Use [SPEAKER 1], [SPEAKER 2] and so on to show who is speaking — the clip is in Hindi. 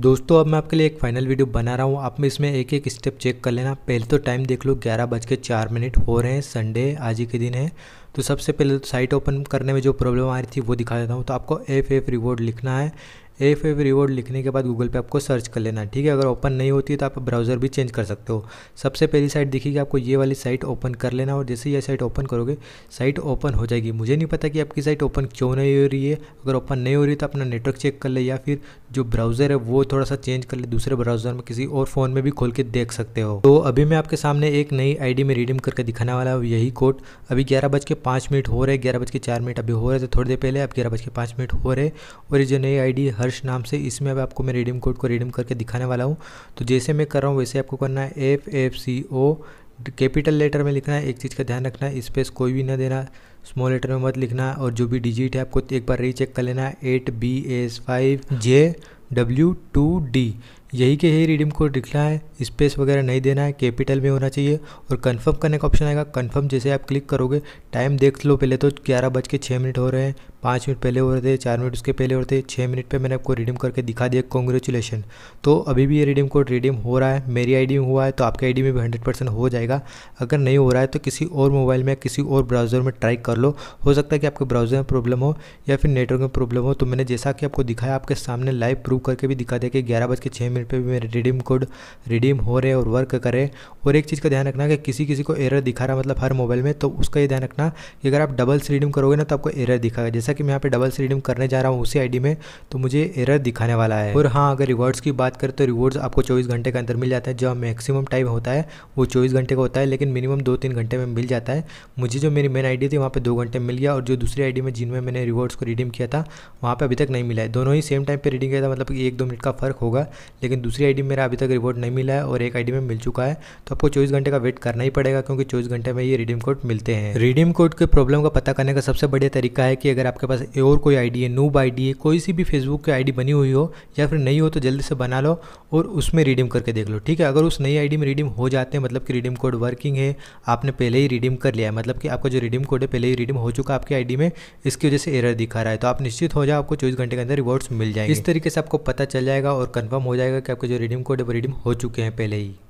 [SPEAKER 1] दोस्तों अब मैं आपके लिए एक फाइनल वीडियो बना रहा हूँ आप में इसमें एक एक स्टेप चेक कर लेना पहले तो टाइम देख लो ग्यारह बज के चार मिनट हो रहे हैं संडे आज ही के दिन है तो सबसे पहले तो साइट ओपन करने में जो प्रॉब्लम आ रही थी वो दिखा देता हूँ तो आपको एफ एफ रिवॉर्ड लिखना है एफ एफ रिवॉर्ड लिखने के बाद गूगल पे आपको सर्च कर लेना है ठीक है अगर ओपन नहीं होती है तो आप ब्राउज़र भी चेंज कर सकते हो सबसे पहली साइट दिखेगी आपको ये वाली साइट ओपन कर लेना और जैसे ये साइट ओपन करोगे साइट ओपन हो जाएगी मुझे नहीं पता कि आपकी साइट ओपन क्यों नहीं हो रही है अगर ओपन नहीं हो रही तो अपना नेटवर्क चेक कर ले या फिर जो ब्राउज़र है वो थोड़ा सा चेंज कर ले दूसरे ब्राउज़र में किसी और फ़ोन में भी खोल के देख सकते हो तो अभी मैं आपके सामने एक नई आई में रिडीम करके दिखाने वाला हूँ यही कोड अभी ग्यारह बज के पाँच मिनट हो रहे ग्यारह बज के चार मिनट अभी हो रहे थे थोड़ी देर पहले अब ग्यारह बज के पाँच मिनट हो रहे और ये जो नई आई डी हर हर्ष नाम से इसमें अब आपको मैं रिडीम कोड को रिडीम करके दिखाने वाला हूँ तो जैसे मैं कर रहा हूँ वैसे आपको करना है F F C O capital letter में लिखना है एक चीज़ का ध्यान रखना है स्पेस कोई भी ना देना स्मॉल लेटर में मत लिखना और जो भी डिजिट है आपको एक बार रीचेक कर लेना है eight B S five J W two D यही के यही रिडीम कोड लिखना है स्पेस वगैरह नहीं देना है कैपिटल में होना चाहिए और कंफर्म करने का ऑप्शन आएगा कंफर्म जैसे आप क्लिक करोगे टाइम देख लो पहले तो ग्यारह बज के छः मिनट हो रहे हैं पाँच मिनट पहले हो रहे थे चार मिनट उसके पहले हो रहे थे छः मिनट पे मैंने आपको रिडीम करके दिखा दिया कॉन्ग्रेचुलेसन तो अभी भी ये रिडीम कोड रिडीम हो रहा है मेरी आई में हुआ है तो आपके आई में भी हंड्रेड परसेंट हो जाएगा अगर नहीं हो रहा है तो किसी और मोबाइल में किसी और ब्राउज़र में ट्राई कर लो हो सकता है कि आपके ब्राउज़र में प्रॉब्लम हो या फिर नेटवर्क में प्रॉब्लम हो तो मैंने जैसा कि आपको दिखाया आपके सामने लाइव प्रूव करके भी दिखा दिया कि ग्यारह बज के छः पेमेंट पे भी मेरे रिडीम कोड रिडीम हो रहे और वर्क करे और एक चीज़ का ध्यान रखना कि किसी किसी को एरर दिखा रहा मतलब हर मोबाइल में तो उसका ये ध्यान रखना कि अगर आप से रिडीम करोगे ना तो आपको एरर दिखाएगा जैसा कि मैं यहाँ पे से रिडीम करने जा रहा हूँ उसी आई में तो मुझे एरर दिखाने वाला है और हाँ अगर रिवॉर्ड्स की बात करें तो रिवॉर्ड्स आपको चौबीस घंटे के अंदर मिल जाता है जो मैक्सिमम टाइम होता है वो चौबीस घंटे का होता है लेकिन मिनिमम दो तीन घंटे में मिल जाता है मुझे जो मेरी मेन आई थी वहाँ पर दो घंटे मिल गया और जो दूसरी आई में जिनमें मैंने रिवॉर्ड्स को रिडीम किया था वहाँ पर अभी तक नहीं मिला है दोनों ही सेम टाइम पर रिडीम किया था मतलब एक दो मिनट का फर्क होगा लेकिन दूसरी आईडी में मेरा अभी तक रिवॉर्ड नहीं मिला है और एक आईडी में मिल चुका है तो आपको चौबीस घंटे का वेट करना ही पड़ेगा क्योंकि चौबीस घंटे में ये रिडीम कोड मिलते हैं रिडीम कोड के प्रॉब्लम का पता करने का सबसे बढ़िया तरीका है कि अगर आपके पास और कोई आईडी है नूब आई है कोई सी भी फेसबुक की आईडी बनी हुई हो या फिर नहीं हो तो जल्दी से बना लो और उसमें रिडीम करके देख लो ठीक है अगर उस नई आईडी में रिडीम हो जाते हैं मतलब कि रिडीम कोड वर्किंग है आपने पहले ही रिडीम कर लिया है मतलब कि आपका जो रिडीम कोड है पहले ही रिडीम हो चुका है आपकी आईडी में इसकी वजह से एरर दिखा रहा है तो आप निश्चित हो जाए आपको चौबीस घंटे के अंदर रिवॉर्ड्स मिल जाएंगे इस तरीके से आपको पता चल जाएगा और कन्फर्म हो जाएगा है कि आपके जो रिडीम कोड है वो रिडीम हो चुके हैं पहले ही